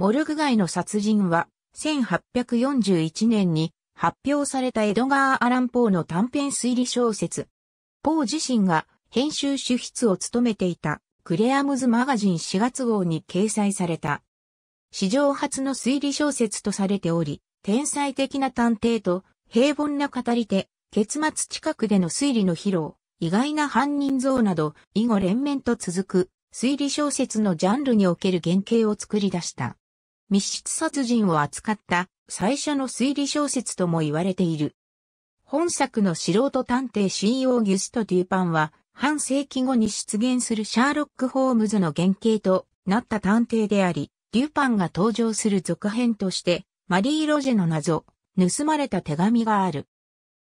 モルグ街の殺人は、1841年に発表されたエドガー・アラン・ポーの短編推理小説。ポー自身が編集主筆を務めていたクレアムズマガジン4月号に掲載された。史上初の推理小説とされており、天才的な探偵と平凡な語り手、結末近くでの推理の披露、意外な犯人像など、以後連綿と続く推理小説のジャンルにおける原型を作り出した。密室殺人を扱った最初の推理小説とも言われている。本作の素人探偵 C. e o ギュスト・デューパンは、半世紀後に出現するシャーロック・ホームズの原型となった探偵であり、デューパンが登場する続編として、マリー・ロジェの謎、盗まれた手紙がある。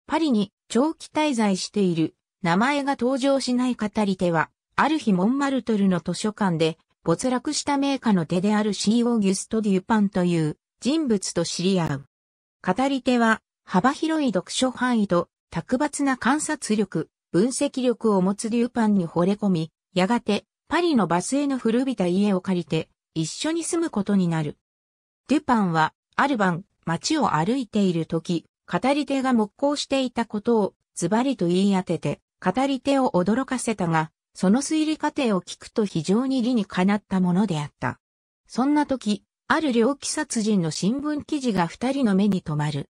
パリに長期滞在している、名前が登場しない語り手は、ある日モンマルトルの図書館で、没落した名家の手である C. ー・オーギュスト・デュパンという人物と知り合う。語り手は幅広い読書範囲と卓抜な観察力、分析力を持つデュパンに惚れ込み、やがてパリのバスへの古びた家を借りて一緒に住むことになる。デュパンはある晩街を歩いている時、語り手が木工していたことをズバリと言い当てて、語り手を驚かせたが、その推理過程を聞くと非常に理にかなったものであった。そんな時、ある猟奇殺人の新聞記事が二人の目に留まる。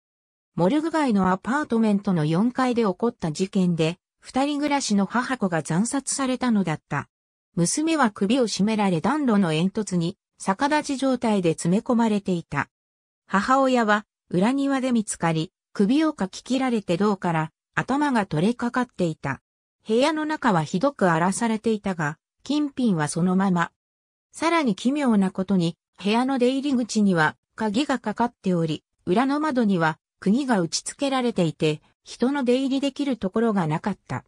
モルグ街のアパートメントの4階で起こった事件で、二人暮らしの母子が惨殺されたのだった。娘は首を絞められ暖炉の煙突に逆立ち状態で詰め込まれていた。母親は裏庭で見つかり、首をかき切られて銅から頭が取れかかっていた。部屋の中はひどく荒らされていたが、金品はそのまま。さらに奇妙なことに、部屋の出入り口には鍵がかかっており、裏の窓には釘が打ち付けられていて、人の出入りできるところがなかった。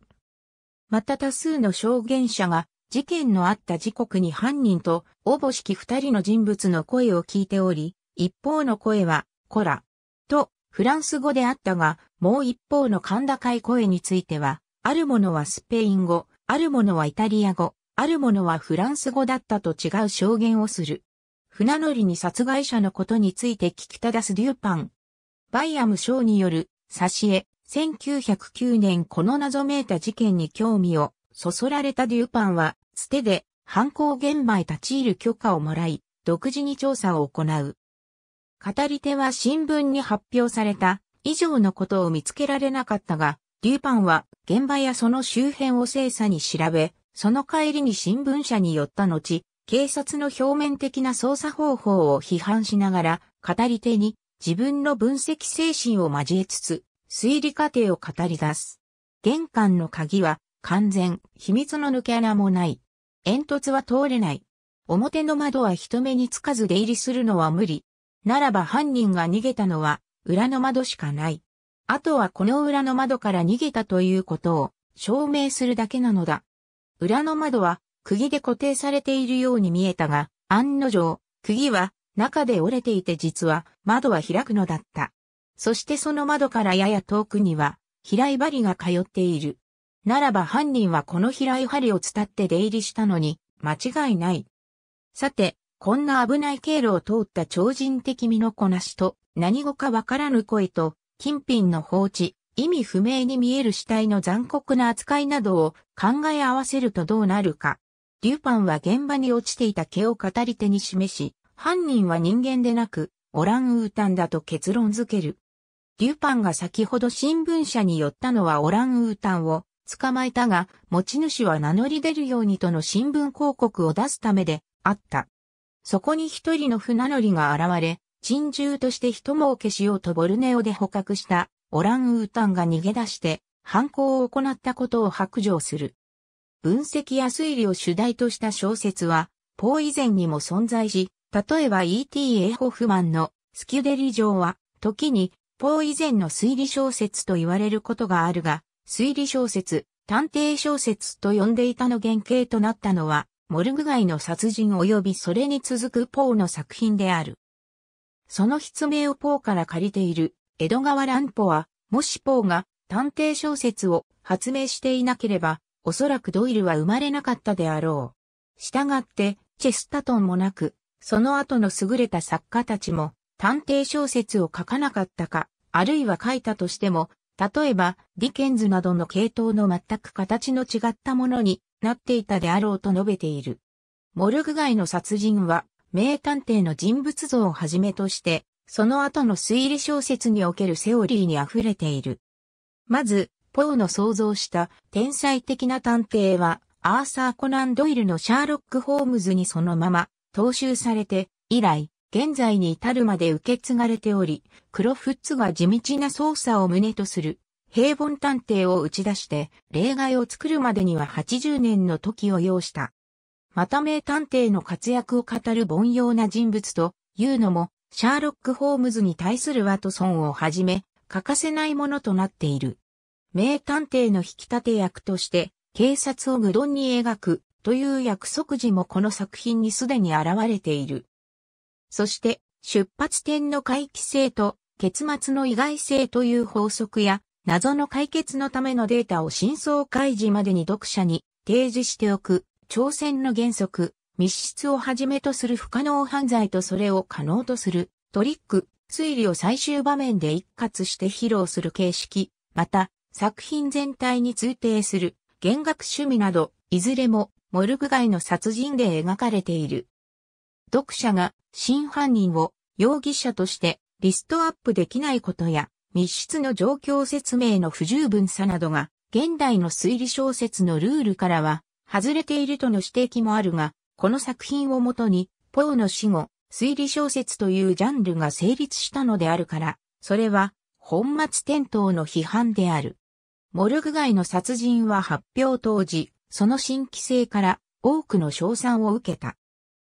また多数の証言者が、事件のあった時刻に犯人と、おぼしき二人の人物の声を聞いており、一方の声は、コラ、と、フランス語であったが、もう一方の甲高い声については、あるものはスペイン語、あるものはイタリア語、あるものはフランス語だったと違う証言をする。船乗りに殺害者のことについて聞きただすデューパン。バイアム賞による、挿絵、1909年この謎めいた事件に興味を、そそられたデューパンは、つてで、犯行現場へ立ち入る許可をもらい、独自に調査を行う。語り手は新聞に発表された、以上のことを見つけられなかったが、デューパンは現場やその周辺を精査に調べ、その帰りに新聞社に寄った後、警察の表面的な捜査方法を批判しながら、語り手に自分の分析精神を交えつつ、推理過程を語り出す。玄関の鍵は完全、秘密の抜け穴もない。煙突は通れない。表の窓は人目につかず出入りするのは無理。ならば犯人が逃げたのは裏の窓しかない。あとはこの裏の窓から逃げたということを証明するだけなのだ。裏の窓は釘で固定されているように見えたが、案の定、釘は中で折れていて実は窓は開くのだった。そしてその窓からやや遠くには平井針が通っている。ならば犯人はこの平井針を伝って出入りしたのに間違いない。さて、こんな危ない経路を通った超人的身のこなしと何語かわからぬ声と金品の放置、意味不明に見える死体の残酷な扱いなどを考え合わせるとどうなるか。デュパンは現場に落ちていた毛を語り手に示し、犯人は人間でなく、オランウータンだと結論づける。デュパンが先ほど新聞社に寄ったのはオランウータンを捕まえたが、持ち主は名乗り出るようにとの新聞広告を出すためであった。そこに一人の船乗りが現れ、珍獣として一儲けしようとボルネオで捕獲したオランウータンが逃げ出して犯行を行ったことを白状する。分析や推理を主題とした小説は、ポー以前にも存在し、例えば E.T. エホフマンのスキュデリ城は、時にポー以前の推理小説と言われることがあるが、推理小説、探偵小説と呼んでいたの原型となったのは、モルグ街の殺人及びそれに続くポーの作品である。その筆名をポーから借りている、江戸川乱歩は、もしポーが探偵小説を発明していなければ、おそらくドイルは生まれなかったであろう。したがって、チェスタトンもなく、その後の優れた作家たちも、探偵小説を書かなかったか、あるいは書いたとしても、例えば、ディケンズなどの系統の全く形の違ったものになっていたであろうと述べている。モルグ街の殺人は、名探偵の人物像をはじめとして、その後の推理小説におけるセオリーに溢れている。まず、ポーの想像した天才的な探偵は、アーサー・コナン・ドイルのシャーロック・ホームズにそのまま、踏襲されて、以来、現在に至るまで受け継がれており、クロフッツが地道な捜査を旨とする、平凡探偵を打ち出して、例外を作るまでには80年の時を要した。また名探偵の活躍を語る凡庸な人物というのも、シャーロック・ホームズに対するワトソンをはじめ、欠かせないものとなっている。名探偵の引き立て役として、警察を愚鈍に描くという約束時もこの作品にすでに現れている。そして、出発点の回帰性と結末の意外性という法則や、謎の解決のためのデータを真相開示までに読者に提示しておく挑戦の原則、密室をはじめとする不可能犯罪とそれを可能とするトリック、推理を最終場面で一括して披露する形式、また作品全体に通底する弦楽趣味など、いずれもモルグ街の殺人で描かれている。読者が真犯人を容疑者としてリストアップできないことや密室の状況説明の不十分さなどが現代の推理小説のルールからは外れているとの指摘もあるが、この作品をもとに、ポーの死後、推理小説というジャンルが成立したのであるから、それは、本末転倒の批判である。モルグ街の殺人は発表当時、その新規性から多くの賞賛を受けた。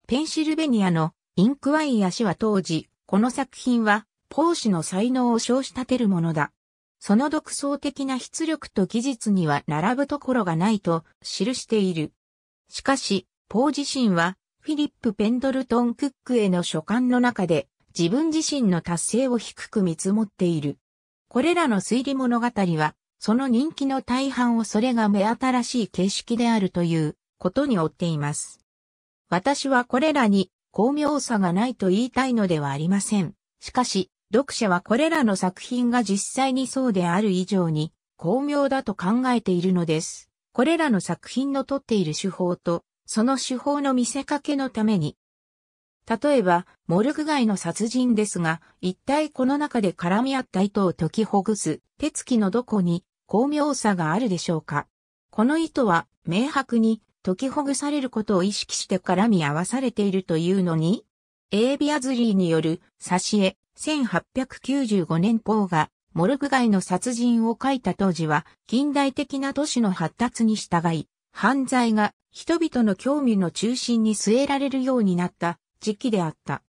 ペンシルベニアのインクワイヤ氏は当時、この作品は、ポー氏の才能を称し立てるものだその独創的な出力と技術には並ぶところがないと記している。しかし、ポー自身は、フィリップ・ペンドルトン・クックへの書簡の中で、自分自身の達成を低く見積もっている。これらの推理物語は、その人気の大半をそれが目新しい形式であるということに追っています。私はこれらに巧妙さがないと言いたいのではありません。しかし、読者はこれらの作品が実際にそうである以上に巧妙だと考えているのです。これらの作品のとっている手法と、その手法の見せかけのために、例えば、モルグ街の殺人ですが、一体この中で絡み合った糸を解きほぐす、手つきのどこに、巧妙さがあるでしょうか。この糸は、明白に、解きほぐされることを意識して絡み合わされているというのに、エービアズリーによる、差し絵、1895年ポーがモルグ街の殺人を書いた当時は近代的な都市の発達に従い、犯罪が人々の興味の中心に据えられるようになった時期であった。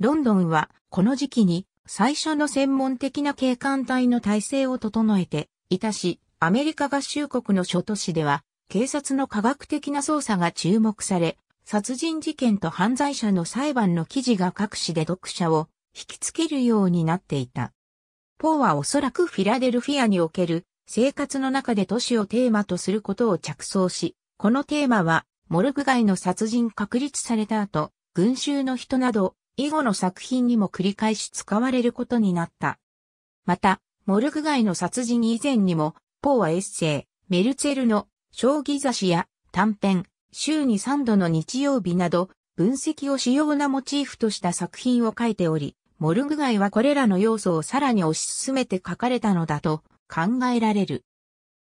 ロンドンはこの時期に最初の専門的な警官隊の体制を整えていたし、アメリカ合衆国の諸都市では警察の科学的な捜査が注目され、殺人事件と犯罪者の裁判の記事が各紙で読者を引きつけるようになっていた。ポーはおそらくフィラデルフィアにおける生活の中で都市をテーマとすることを着想し、このテーマはモルグ街の殺人確立された後、群衆の人など以後の作品にも繰り返し使われることになった。また、モルグ街の殺人以前にも、ポーはエッセイ、メルツェルの将棋雑誌や短編、週に3度の日曜日など、分析を主要なモチーフとした作品を書いており、モルグ街はこれらの要素をさらに推し進めて書かれたのだと考えられる。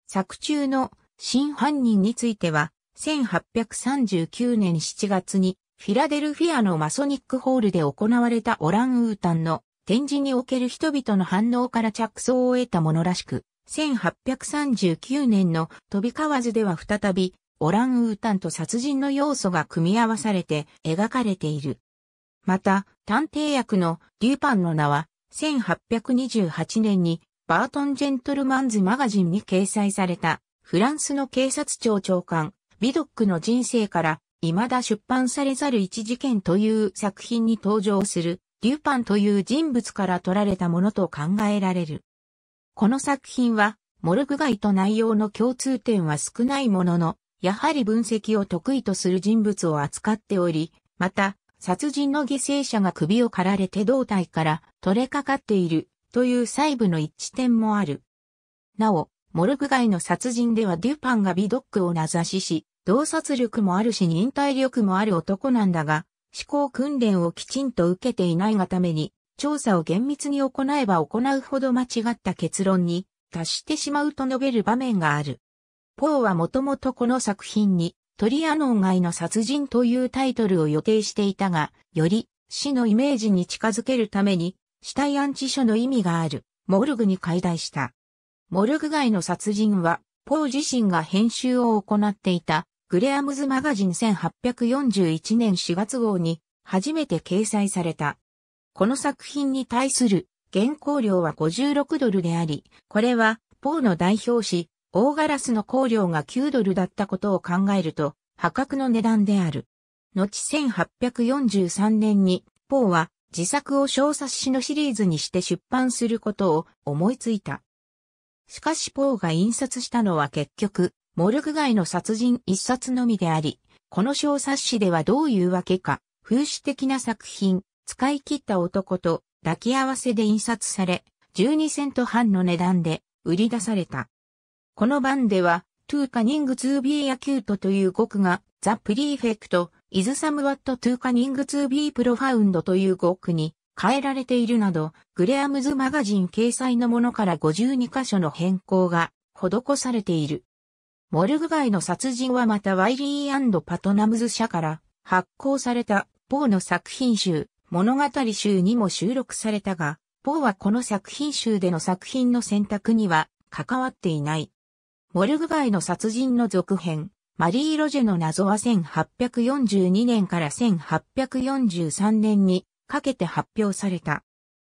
作中の真犯人については、1839年7月にフィラデルフィアのマソニックホールで行われたオランウータンの展示における人々の反応から着想を得たものらしく、1839年の飛び交わずでは再びオランウータンと殺人の要素が組み合わされて描かれている。また、探偵役のデュパンの名は、1828年にバートン・ジェントルマンズ・マガジンに掲載された、フランスの警察庁長官、ビドックの人生から、未だ出版されざる一事件という作品に登場する、デュパンという人物から取られたものと考えられる。この作品は、モルグ街と内容の共通点は少ないものの、やはり分析を得意とする人物を扱っており、また、殺人の犠牲者が首を刈られて胴体から取れかかっているという細部の一致点もある。なお、モルグ街の殺人ではデュパンがビドックを名指しし、洞察力もあるし忍耐力もある男なんだが、思考訓練をきちんと受けていないがために、調査を厳密に行えば行うほど間違った結論に達してしまうと述べる場面がある。ポーはもともとこの作品にトリアノン街の殺人というタイトルを予定していたが、より死のイメージに近づけるために、死体安置所の意味がある、モルグに解体した。モルグ街の殺人は、ポー自身が編集を行っていた、グレアムズマガジン1841年4月号に、初めて掲載された。この作品に対する原稿料は56ドルであり、これは、ポーの代表紙大ガラスの香料が9ドルだったことを考えると、破格の値段である。後1843年に、ポーは自作を小冊子のシリーズにして出版することを思いついた。しかしポーが印刷したのは結局、モルグ街の殺人一冊のみであり、この小冊子ではどういうわけか、風刺的な作品、使い切った男と抱き合わせで印刷され、12セント半の値段で売り出された。この版では、トゥーカニングツービーアキュートという語句が、ザ・プリーフェクト、イズサムワットトゥーカニングツービープロファウンドという語句に変えられているなど、グレアムズマガジン掲載のものから52箇所の変更が施されている。モルグ街の殺人はまたワイリーパトナムズ社から発行されたポーの作品集、物語集にも収録されたが、ポーはこの作品集での作品の選択には関わっていない。モルグ街の殺人の続編、マリー・ロジェの謎は1842年から1843年にかけて発表された。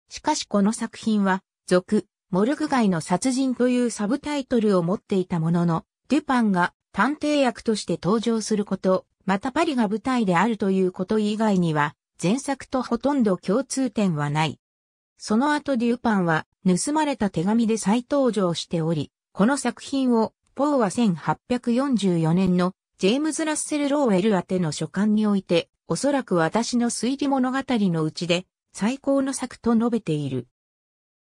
しかしこの作品は、続、モルグ街の殺人というサブタイトルを持っていたものの、デュパンが探偵役として登場すること、またパリが舞台であるということ以外には、前作とほとんど共通点はない。その後デュパンは、盗まれた手紙で再登場しており、この作品を、ポーは1844年のジェームズ・ラッセル・ローウェル宛ての書簡において、おそらく私の推理物語のうちで最高の作と述べている。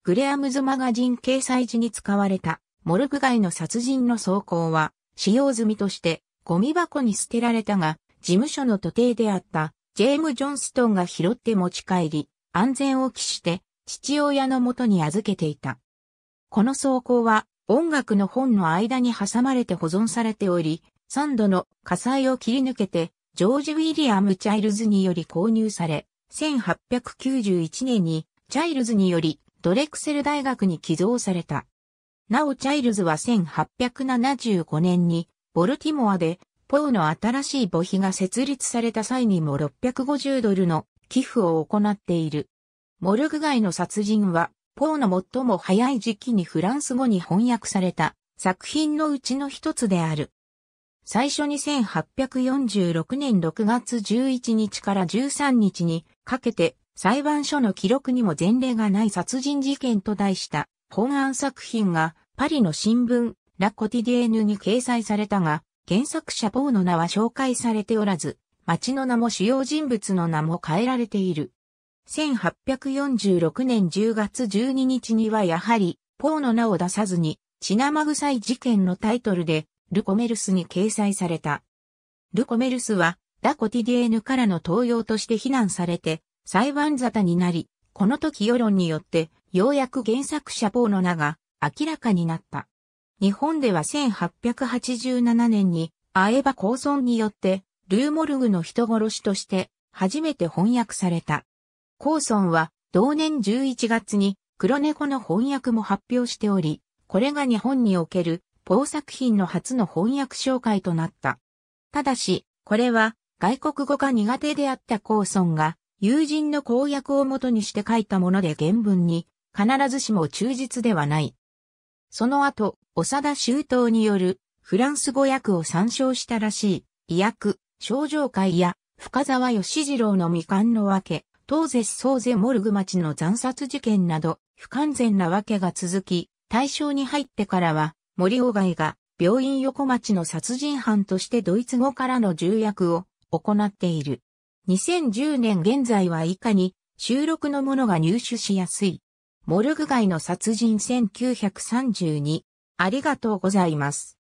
グレアムズマガジン掲載時に使われたモルグ街の殺人の走行は使用済みとしてゴミ箱に捨てられたが事務所の徒弟であったジェーム・ジョンストンが拾って持ち帰り安全を期して父親のもとに預けていた。この走行は音楽の本の間に挟まれて保存されており、3度の火災を切り抜けて、ジョージ・ウィリアム・チャイルズにより購入され、1891年にチャイルズによりドレクセル大学に寄贈された。なおチャイルズは1875年にボルティモアでポーの新しい母碑が設立された際にも650ドルの寄付を行っている。モルグ街の殺人はポーの最も早い時期にフランス語に翻訳された作品のうちの一つである。最初に1846年6月11日から13日にかけて裁判所の記録にも前例がない殺人事件と題した本案作品がパリの新聞ラ・コティディエヌに掲載されたが原作者ポーの名は紹介されておらず街の名も主要人物の名も変えられている。1846年10月12日にはやはり、ポーの名を出さずに、血生臭い事件のタイトルで、ルコメルスに掲載された。ルコメルスは、ラコティディエヌからの登用として非難されて、裁判沙汰になり、この時世論によって、ようやく原作者ポーの名が明らかになった。日本では1887年に、アエバ・コーソンによって、ルーモルグの人殺しとして、初めて翻訳された。コーソンは同年11月に黒猫の翻訳も発表しており、これが日本におけるポー作品の初の翻訳紹介となった。ただし、これは外国語が苦手であったコーソンが友人の公約をもとにして書いたもので原文に必ずしも忠実ではない。その後、長田周東によるフランス語訳を参照したらしい、医薬、症状会や深沢義次郎の未完のわけ、当絶総勢モルグ町の惨殺事件など不完全なわけが続き、対象に入ってからは森尾外が病院横町の殺人犯としてドイツ語からの重役を行っている。2010年現在は以下に収録のものが入手しやすい。モルグ街の殺人1932。ありがとうございます。